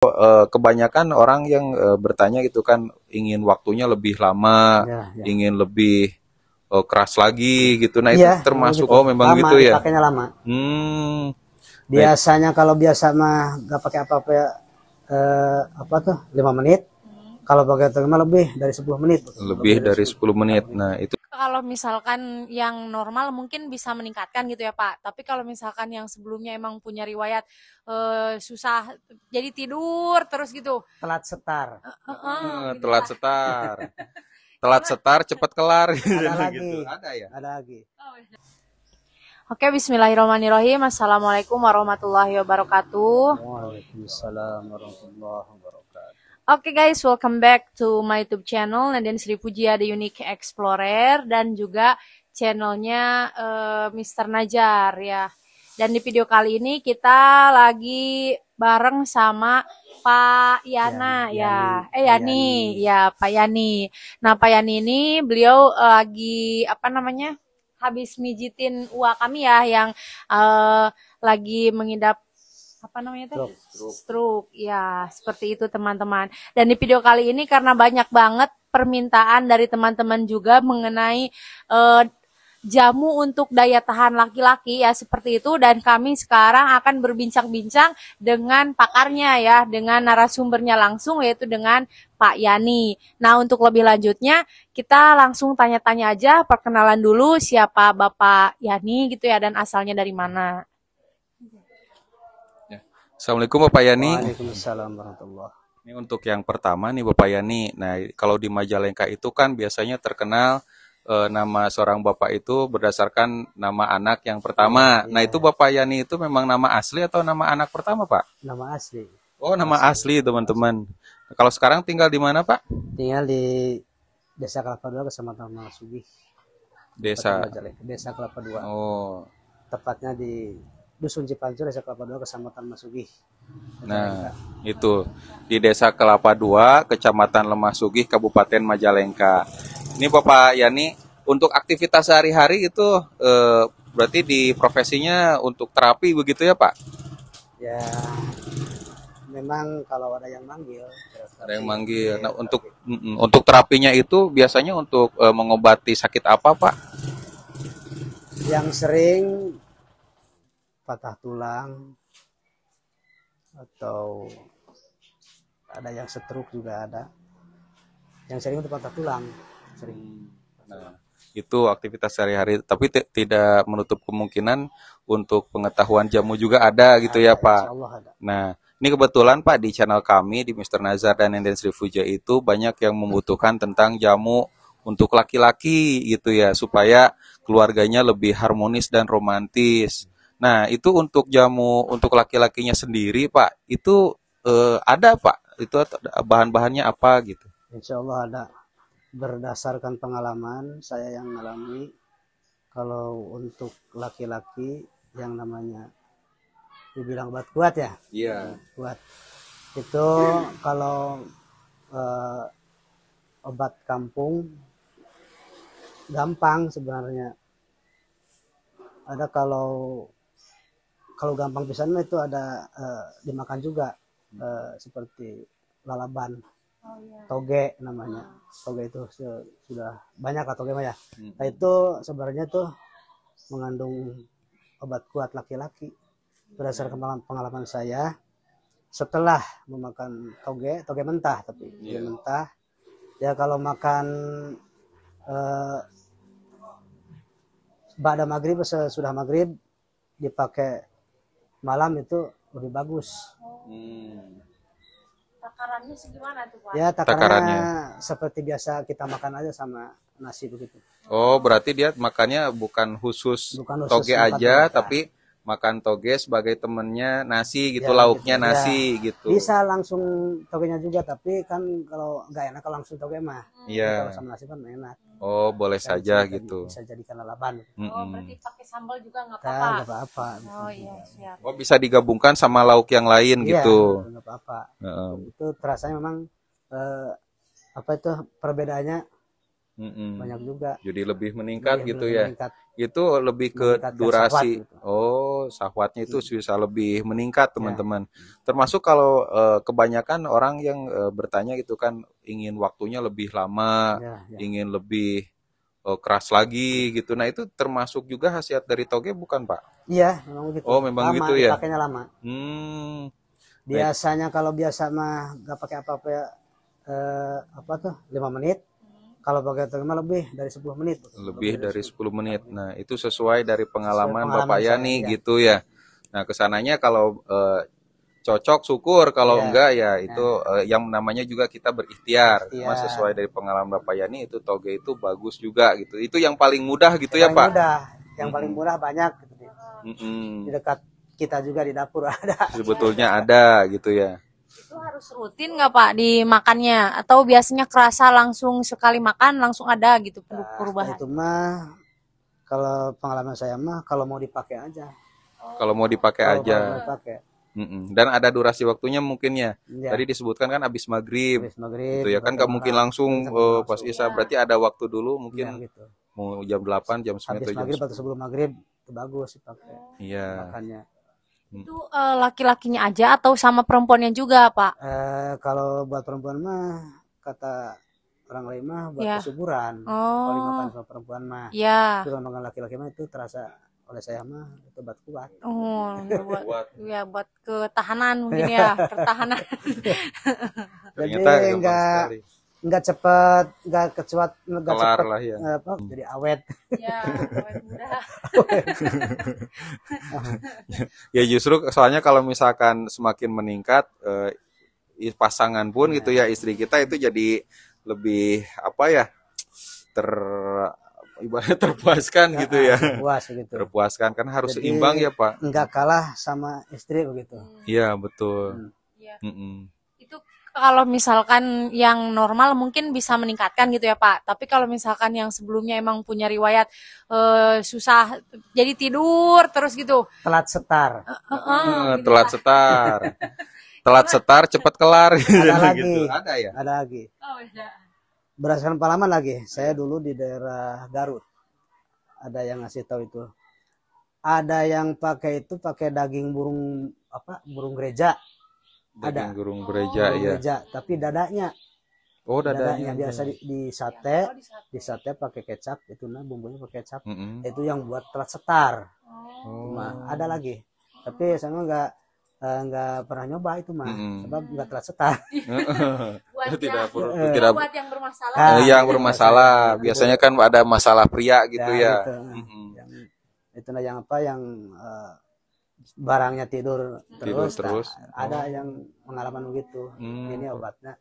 Eh, kebanyakan orang yang eh, bertanya gitu kan ingin waktunya lebih lama, ya, ya. ingin lebih uh, keras lagi gitu. Nah, ya, itu termasuk gitu. oh memang lama, gitu ya. Pakainya lama. Hmm. Biasanya Baik. kalau biasa mah nggak pakai apa-apa ya, eh, apa tuh lima menit. Kalau pakai terima lebih dari 10 menit. Lebih, lebih dari 10 10 menit. Nah, itu kalau misalkan yang normal mungkin bisa meningkatkan gitu ya Pak. Tapi kalau misalkan yang sebelumnya emang punya riwayat uh, susah jadi tidur terus gitu. Telat setar. Uh, uh, gitu telat lah. setar. telat setar cepat kelar gitu. ada lagi. Ada ya? Ada lagi. Oh, iya. Oke, bismillahirrahmanirrahim. Assalamualaikum warahmatullahi wabarakatuh. Waalaikumsalam warahmatullahi wabarakatuh. Oke okay guys, welcome back to my YouTube channel Nadine Sri Pujia The Unique Explorer dan juga channelnya uh, eh, Mr. Najar ya. Dan di video kali ini kita lagi bareng sama Pak Yana ya, ya. Yani. eh Yani, Yani ya Pak Yani. Nah Pak Yani ini beliau eh, lagi apa namanya habis mijitin uang kami ya yang uh, lagi mengidap apa namanya teh? Stroke. Stroke. Ya, seperti itu teman-teman. Dan di video kali ini karena banyak banget permintaan dari teman-teman juga mengenai uh, jamu untuk daya tahan laki-laki ya seperti itu dan kami sekarang akan berbincang-bincang dengan pakarnya ya dengan narasumbernya langsung yaitu dengan Pak Yani. Nah untuk lebih lanjutnya kita langsung tanya-tanya aja perkenalan dulu siapa Bapak Yani gitu ya dan asalnya dari mana. Assalamualaikum Bapak Yani. Waalaikumsalam warahmatullahi ini untuk yang pertama nih Bapak Yani. Nah, kalau di Majalengka itu kan biasanya terkenal e, nama seorang bapak itu berdasarkan nama anak yang pertama. iya. nah, iya. itu Bapak Yani itu memang nama asli atau nama anak pertama, Pak? Nama asli. Oh, nama asli, teman-teman. Nah, kalau sekarang tinggal di mana, Pak? Tinggal di Desa Kelapa Dua Kecamatan Malasugih. Desa Desa Kelapa Dua. Oh. Tepatnya di Dusun Cipancur, Desa Kelapa Dua, Kecamatan Masugih. Nah, itu di Desa Kelapa Dua, Kecamatan Lemah Sugih, Kabupaten Majalengka. Ini Bapak Yani, untuk aktivitas sehari-hari itu e, berarti di profesinya untuk terapi begitu ya Pak? Ya, memang kalau ada yang manggil ada yang manggil iya, nah untuk untuk terapinya itu biasanya untuk e, mengobati sakit apa pak yang sering patah tulang atau ada yang setruk juga ada yang sering itu patah tulang sering nah, itu aktivitas sehari-hari tapi tidak menutup kemungkinan untuk pengetahuan jamu juga ada gitu ya, ada, ya Pak ada. nah ini kebetulan Pak di channel kami di Mr. Nazar dan Enden Sri Fuja itu banyak yang membutuhkan tentang jamu untuk laki-laki gitu ya supaya keluarganya lebih harmonis dan romantis. Nah, itu untuk jamu untuk laki-lakinya sendiri, Pak. Itu eh, ada, Pak. Itu bahan-bahannya apa gitu? Insya Allah ada. Berdasarkan pengalaman saya yang mengalami, kalau untuk laki-laki yang namanya dibilang obat kuat ya? Iya. Yeah. Kuat. Itu yeah. kalau eh, obat kampung gampang sebenarnya. Ada kalau kalau gampang pisan itu ada uh, dimakan juga hmm. Eh, seperti lalaban oh, iya. toge namanya oh. toge itu sudah banyak lah toge mah ya hmm. nah, itu sebenarnya tuh mengandung obat kuat laki-laki berdasarkan hmm. pengalaman saya setelah memakan toge toge mentah tapi yeah. Hmm. toge iya. mentah ya kalau makan uh, Bada maghrib sesudah maghrib dipakai malam itu lebih bagus. Hmm. Takarannya segimana tuh Pak? Ya takarannya, takarannya seperti biasa kita makan aja sama nasi begitu. Oh berarti dia makannya bukan khusus, bukan khusus toge aja tapi makan toge sebagai temennya nasi gitu ya, lauknya gitu, nasi ya, gitu bisa langsung togenya juga tapi kan kalau nggak enak kalau langsung toge mah hmm. iya kalau sama nasi kan enak oh boleh saja bisa gitu bisa jadikan lalapan oh mm -hmm. berarti pakai sambal juga nggak kan, apa-apa nggak apa-apa oh iya siap oh bisa digabungkan sama lauk yang lain iya, gitu nggak apa-apa uh itu terasanya memang eh, apa itu perbedaannya Mm-mm. banyak juga. Jadi lebih meningkat lebih, iya, gitu lebih ya. Meningkat. Itu lebih ke durasi. Sahwat, gitu. Oh, sahwatnya itu yeah. bisa lebih meningkat iya. teman-teman. Yeah. Termasuk kalau uh, kebanyakan orang yang uh, bertanya itu kan ingin waktunya lebih lama, yeah, yeah. ingin lebih uh, keras lagi gitu. Nah itu termasuk juga khasiat dari toge bukan pak? Iya memang gitu. Oh memang lama, gitu ya. Pakainya lama. Hmm. Biasanya kalau biasa mah gak pakai apa-apa eh, apa tuh lima menit kalau pakai terima lebih dari 10 menit. Lebih, lebih dari 10 menit. Nah, itu sesuai dari pengalaman, pengalaman Bapak Yani ya. gitu ya. Nah, kesananya kalau eh, cocok syukur kalau ya. enggak ya iya. itu ya. Eh, yang namanya juga kita berikhtiar. ya. sesuai dari pengalaman Bapak Yani itu toge itu bagus juga gitu. Itu yang paling mudah gitu ya, yang ya, Pak. Mudah. Yang -hmm. paling mudah banyak gitu. -hmm. Di dekat kita juga di dapur ada. Sebetulnya ada gitu ya. Itu harus rutin nggak Pak dimakannya atau biasanya kerasa langsung sekali makan langsung ada gitu nah, perubahan? itu mah kalau pengalaman saya mah kalau mau dipakai aja. Oh. Kalau mau dipakai kalau aja. Mau dipakai. Dan ada durasi waktunya mungkin ya. ya. Tadi disebutkan kan abis maghrib, abis maghrib gitu ya kan nggak mungkin langsung uh, pas isya iya. berarti ada waktu dulu mungkin ya, gitu. mau jam 8 jam 9 atau jam maghrib atau sebelum maghrib itu bagus dipakai. Iya. Makannya. Hmm. itu uh, laki-lakinya aja atau sama perempuannya juga pak uh, kalau buat perempuan mah kata orang lain mah buat yeah. kesuburan oh. kalau dimakan sama perempuan mah yeah. kalau dengan laki-laki mah itu terasa oleh saya mah itu buat kuat oh ya buat ya buat ketahanan mungkin ya ketahanan iya. ternyata enggak nggak cepat, nggak kecepat nggak cepet lah ya. apa jadi awet ya awet ya justru soalnya kalau misalkan semakin meningkat eh, pasangan pun nah. gitu ya istri kita itu jadi lebih apa ya ter ibaratnya terpuaskan gitu ya. Puas gitu. Terpuaskan kan harus seimbang ya, Pak. Nggak kalah sama istri begitu. Hmm. Iya, betul. Hmm. Iya. Hmm. Mm -mm kalau misalkan yang normal mungkin bisa meningkatkan gitu ya Pak. Tapi kalau misalkan yang sebelumnya emang punya riwayat uh, susah jadi tidur terus gitu. Telat setar. Uh, uh, uh, telat lah. setar. telat setar cepat kelar Ada gitu. lagi. Gitu. Ada ya. Ada lagi. Oh, ya. Berdasarkan pengalaman lagi, saya dulu di daerah Garut. Ada yang ngasih tahu itu. Ada yang pakai itu pakai daging burung apa? Burung gereja ada gurung gereja oh. ya. gereja. tapi dadanya. Oh, dadanya. dadanya iya. biasa di, oh, di sate, di sate pakai kecap, itu nah bumbunya pakai kecap. Mm -hmm. Itu yang buat telat setar. Oh. Cuma ada lagi. Tapi saya nggak eh, nggak pernah nyoba itu mah mm -hmm. sebab nggak telat setar buat iya. tidak perlu uh, tidak oh, buat yang bermasalah nah, eh, yang, bermasalah iya. biasanya kan ada masalah pria gitu ya, ya. Gitu. Mm -hmm. yang, itu nah yang apa yang uh, barangnya tidur terus, tidur terus. Nah, ada oh. yang pengalaman begitu hmm. ini obatnya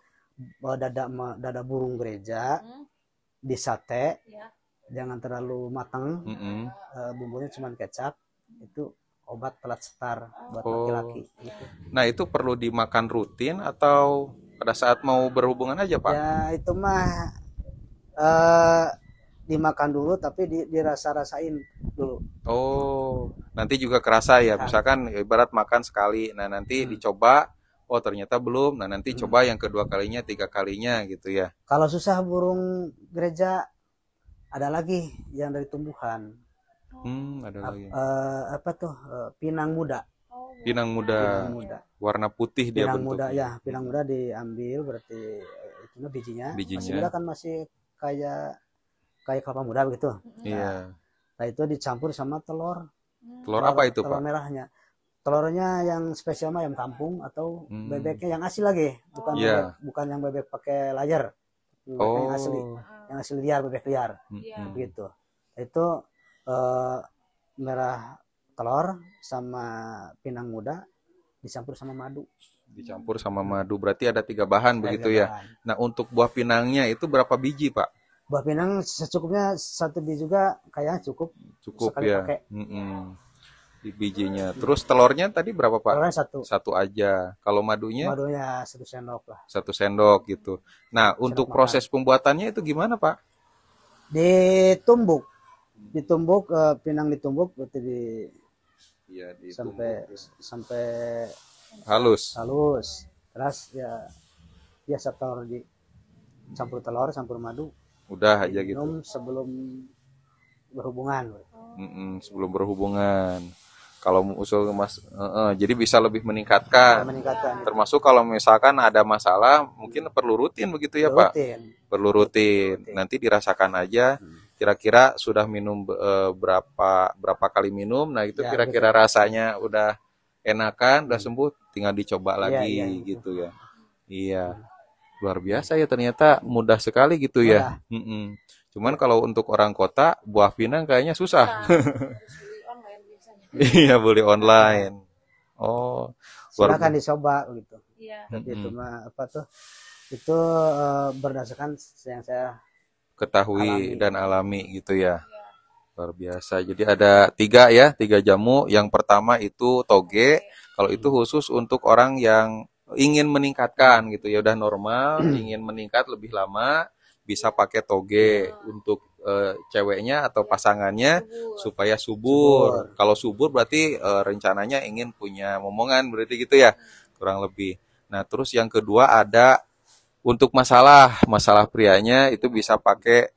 dada dada burung gereja hmm. sate, ya. jangan terlalu matang hmm eh, bumbunya cuma kecap itu obat pelat setar buat oh. laki-laki oh. gitu. nah itu perlu dimakan rutin atau pada saat mau berhubungan aja pak ya itu mah uh, dimakan dulu tapi dirasa-rasain dulu Oh, nanti juga kerasa ya. Misalkan ibarat makan sekali, nah nanti hmm. dicoba, oh ternyata belum. Nah nanti hmm. coba yang kedua kalinya, tiga kalinya gitu ya. Kalau susah burung gereja, ada lagi yang dari tumbuhan. Hmm, ada A lagi. Uh, apa tuh? Uh, pinang muda. Pinang muda. Pinang muda. Warna putih pinang dia bentuk. muda ya, pinang muda diambil berarti eh, itu bijinya. bijinya. Masih muda kan masih kayak kayak kelapa muda begitu. Iya. Nah, Nah itu dicampur sama hmm. telur. Telur, apa itu telur Pak? Telur merahnya. Telurnya yang spesial mah yang kampung atau hmm. bebeknya yang asli lagi, bukan oh. Iya. yeah. bebek, bukan yang bebek pakai layar. Bebek oh. Yang asli, yang asli liar bebek liar, yeah. Hmm. gitu. Itu uh, merah telur sama pinang muda dicampur sama madu. Dicampur sama madu berarti ada tiga bahan ada begitu tiga ya. Bahan. Nah untuk buah pinangnya itu berapa biji pak? buah pinang secukupnya satu biji juga kayak cukup cukup ya Mm Di bijinya terus telurnya tadi berapa pak telurnya satu satu aja kalau madunya madunya satu sendok lah satu sendok gitu nah sendok untuk makan. proses pembuatannya itu gimana pak ditumbuk ditumbuk uh, pinang ditumbuk berarti di ya, ditumbuk. sampai sampai halus halus terus ya biasa telur di campur telur campur madu udah aja gitu sebelum berhubungan Mm-mm, sebelum berhubungan kalau usul mas uh, uh, jadi bisa lebih meningkatkan, meningkatkan termasuk kalau misalkan ada masalah mungkin perlu rutin begitu ya perlu pak perlu rutin. nanti dirasakan aja hmm. kira-kira sudah minum uh, berapa berapa kali minum nah itu ya, kira-kira betul. rasanya udah enakan udah hmm. sembuh tinggal dicoba iya, lagi ya, gitu ya iya hmm luar biasa ya ternyata mudah sekali gitu ya. ya. Mm -mm. Cuman kalau untuk orang kota buah pinang kayaknya susah. Iya boleh iya, online. Oh. Silakan dicoba gitu. Iya. mm -hmm. itu mah apa tuh? Itu uh, berdasarkan yang saya ketahui alami. dan alami gitu ya. ya. Luar biasa. Jadi ada tiga ya, tiga jamu. Yang pertama itu toge. Kalau itu khusus untuk orang yang ingin meningkatkan gitu ya udah normal hmm. ingin meningkat lebih lama bisa pakai toge ah. untuk uh, ceweknya atau pasangannya subur. supaya subur. subur. Kalau subur berarti uh, rencananya ingin punya momongan berarti gitu ya kurang lebih. Nah terus yang kedua ada untuk masalah masalah prianya itu bisa pakai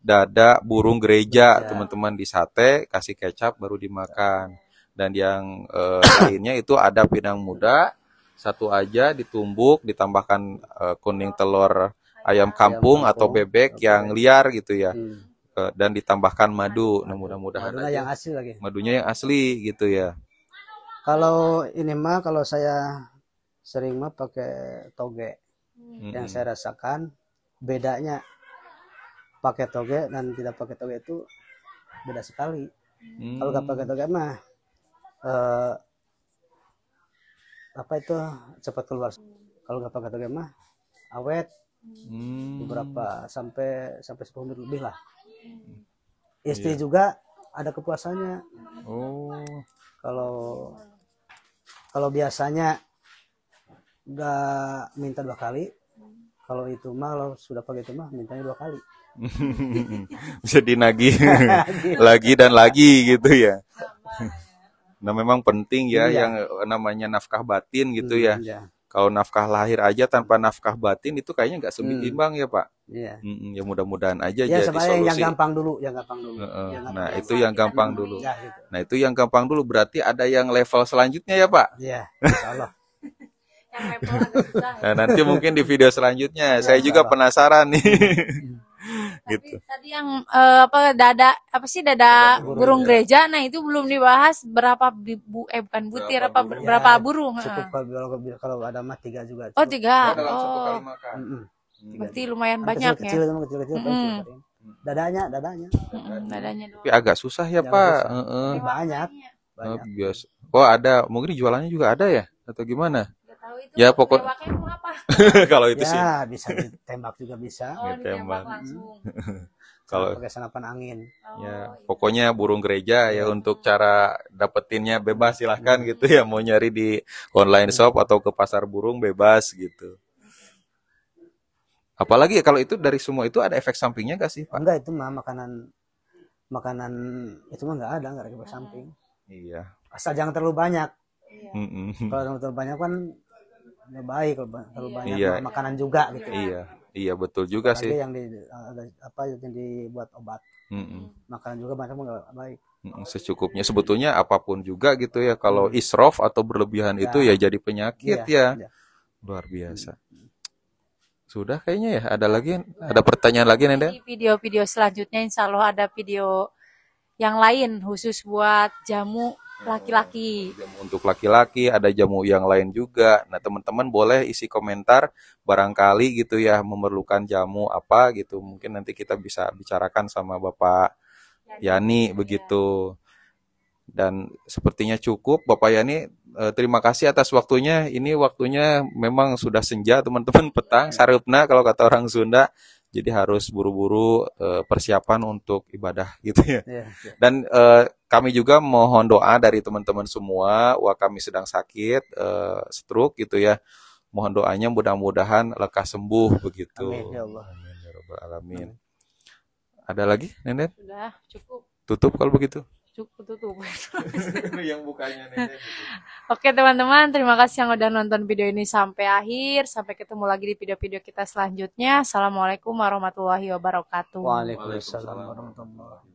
dada burung gereja teman-teman ya. di sate kasih kecap baru dimakan dan yang eh, lainnya itu ada pinang muda satu aja ditumbuk ditambahkan uh, kuning telur ayam kampung, ayam atau bebek okay. yang liar gitu ya hmm. uh, dan ditambahkan madu nah mudah-mudahan madunya yang asli lagi madunya yang asli gitu ya kalau ini mah kalau saya sering mah pakai toge hmm. yang saya rasakan bedanya pakai toge dan tidak pakai toge itu beda sekali hmm. kalau nggak mm. pakai toge mah uh, apa itu cepat keluar kalau nggak pakai mah awet hmm. beberapa sampai sampai 10 menit lebih lah hmm. istri yeah. juga ada kepuasannya oh kalau kalau biasanya nggak minta dua kali kalau itu mah kalau sudah pakai itu mah mintanya dua kali bisa dinagih lagi dan lagi gitu ya Nah memang penting ya iya. yang eh, namanya nafkah batin gitu hmm, ya. Iya. Kalau nafkah lahir aja tanpa nafkah batin itu kayaknya nggak seimbang hmm. ya Pak. Iya. Hmm, ya mudah-mudahan aja ya, jadi solusi. Yang gampang dulu, yang gampang dulu. Uh, yang gampang nah itu yang gampang dulu. gitu. Nah itu yang gampang dulu berarti ada yang level selanjutnya ya Pak. Iya. Insyaallah. Ya. Nah nanti mungkin di video selanjutnya ya, saya juga penasaran nih. Iya. gitu. Tadi, yang uh, apa dada apa sih dada burung, burung gereja. Ya. gereja, nah itu belum dibahas berapa bu, eh bukan butir berapa, apa burung. berapa ya, burung? Cukup kalau, kalau ada mah tiga juga. Oh, cukup. Oh tiga. oh. oh. Tiga Berarti lumayan banyak kecil, ya. Kecil, kecil, kecil, mm. Hmm. Dadanya, dadanya. Mm, dadanya Tapi agak susah ya pak. Uh, uh. Banyak. banyak. Oh, biasa. Oh ada, mungkin jualannya juga ada ya atau gimana? itu ya pokok kalau itu ya, sih bisa ditembak juga bisa oh, ditembak langsung kalau pakai senapan angin oh, ya iya. pokoknya burung gereja ya hmm. untuk cara dapetinnya bebas silahkan hmm. gitu ya mau nyari di online hmm. shop atau ke pasar burung bebas gitu apalagi ya kalau itu dari semua itu ada efek sampingnya gak sih pak enggak itu mah makanan makanan itu mah nggak ada nggak ada efek hmm. samping iya asal jangan terlalu banyak Mm -mm. kalau terlalu banyak kan nggak baik terlalu iya. banyak iya. makanan juga gitu ya. iya iya betul juga Apalagi sih yang di apa yang dibuat obat mm -mm. makanan juga banyak nggak baik secukupnya sebetulnya apapun juga gitu ya kalau israf atau berlebihan ya. itu iya. ya jadi penyakit iya, ya, ya. ya. luar biasa sudah kayaknya ya ada lagi ada pertanyaan lagi nenek video-video selanjutnya insyaallah ada video yang lain khusus buat jamu hmm, laki-laki. Jamu untuk laki-laki, ada jamu yang lain juga. Nah, teman-teman boleh isi komentar barangkali gitu ya memerlukan jamu apa gitu. Mungkin nanti kita bisa bicarakan sama Bapak Yani, Yani gitu ya. begitu. Dan sepertinya cukup Bapak Yani eh, terima kasih atas waktunya. Ini waktunya memang sudah senja teman-teman petang iya. sarupna kalau kata orang Sunda. Jadi harus buru-buru uh, persiapan untuk ibadah gitu ya. Yeah, yeah. Dan uh, kami juga mohon doa dari teman-teman semua. Wah kami sedang sakit, uh, stroke gitu ya. Mohon doanya mudah-mudahan lekas sembuh begitu. Amin ya Allah. Amin ya Rabbal Alamin. Amin. Ada lagi, Nenek? Sudah, cukup. Tutup kalau begitu cukup tutup yang bukanya nih. Ya, gitu. Oke teman-teman, terima kasih yang udah nonton video ini sampai akhir. Sampai ketemu lagi di video-video kita selanjutnya. Assalamualaikum warahmatullahi wabarakatuh. Waalaikumsalam warahmatullahi wabarakatuh.